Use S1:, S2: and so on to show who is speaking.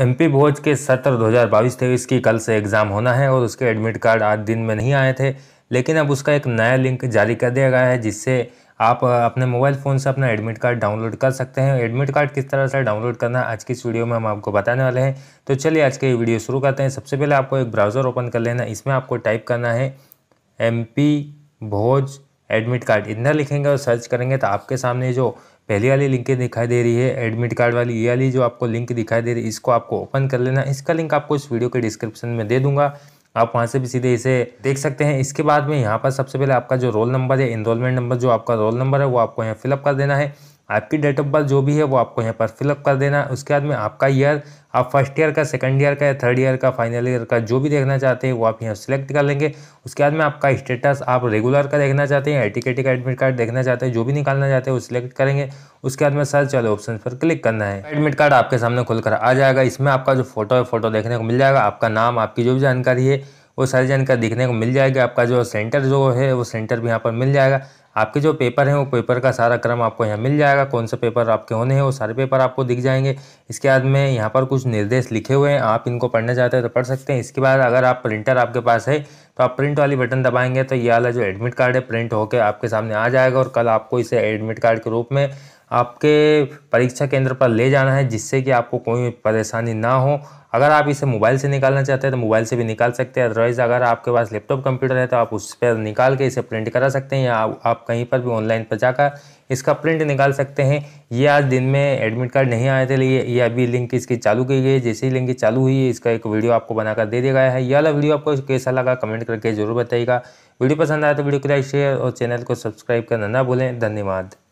S1: MP भोज के सत्र 2022 तेईस की कल से एग्ज़ाम होना है और उसके एडमिट कार्ड आज दिन में नहीं आए थे लेकिन अब उसका एक नया लिंक जारी कर दिया गया है जिससे आप अपने मोबाइल फ़ोन से अपना एडमिट कार्ड डाउनलोड कर सकते हैं एडमिट कार्ड किस तरह से डाउनलोड करना आज की इस वीडियो में हम आपको बताने वाले हैं तो चलिए आज के वीडियो शुरू करते हैं सबसे पहले आपको एक ब्राउज़र ओपन कर लेना इसमें आपको टाइप करना है एम भोज एडमिट कार्ड इतना लिखेंगे और सर्च करेंगे तो आपके सामने जो पहली वाली लिंक दिखाई दे रही है एडमिट कार्ड वाली ये वाली जो आपको लिंक दिखाई दे रही है इसको आपको ओपन कर लेना इसका लिंक आपको इस वीडियो के डिस्क्रिप्शन में दे दूंगा आप वहाँ से भी सीधे इसे देख सकते हैं इसके बाद में यहाँ पर सबसे पहले आपका जो रोल नंबर है इनरोलमेंट नंबर जो आपका रोल नंबर है वो आपको यहाँ फिलअप कर देना है आपकी डेट ऑफ बर्थ जो भी है वो आपको यहाँ पर फिलअप कर देना है उसके बाद में आपका ईयर आप फर्स्ट ईयर का सेकंड ईयर का या थर्ड ईयर का फाइनल ईयर का जो भी देखना चाहते हैं वो आप यहाँ सेलेक्ट कर लेंगे उसके बाद में आपका स्टेटस आप रेगुलर का देखना चाहते हैं आई का एडमिट कार्ड देखना चाहते हैं जो भी निकालना चाहते हैं वो सिलेक्ट करेंगे उसके बाद में सर्च वाले ऑप्शन पर क्लिक करना है एडमिट कार्ड आपके सामने खुलकर आ जाएगा इसमें आपका जो फोटो है फोटो देखने को मिल जाएगा आपका नाम आपकी जो भी जानकारी है वो सारी जानकारी देखने को मिल जाएगी आपका जो सेंटर जो है वो सेंटर भी यहाँ पर मिल जाएगा आपके जो पेपर हैं वो पेपर का सारा क्रम आपको यहाँ मिल जाएगा कौन से पेपर आपके होने हैं वो सारे पेपर आपको दिख जाएंगे इसके बाद में यहाँ पर कुछ निर्देश लिखे हुए हैं आप इनको पढ़ना चाहते हैं तो पढ़ सकते हैं इसके बाद अगर आप प्रिंटर आपके पास है तो आप प्रिंट वाली बटन दबाएंगे तो ये वाला जो एडमिट कार्ड है प्रिंट होकर आपके सामने आ जाएगा और कल आपको इसे एडमिट कार्ड के रूप में आपके परीक्षा केंद्र पर ले जाना है जिससे कि आपको कोई परेशानी ना हो अगर आप इसे मोबाइल से निकालना चाहते हैं तो मोबाइल से भी निकाल सकते हैं अदरवाइज़ अगर आपके पास लैपटॉप कंप्यूटर है तो आप उस पर निकाल के इसे प्रिंट करा सकते हैं या आप, कहीं पर भी ऑनलाइन पर जाकर इसका प्रिंट निकाल सकते हैं ये आज दिन में एडमिट कार्ड नहीं आए थे लिए ये अभी लिंक इसकी चालू की गई है जैसे ही लिंक चालू हुई है इसका एक वीडियो आपको बनाकर दे दिया गया है यह वाला वीडियो आपको कैसा लगा कमेंट करके जरूर बताइएगा वीडियो पसंद आया तो वीडियो को लाइक शेयर और चैनल को सब्सक्राइब करना ना भूलें धन्यवाद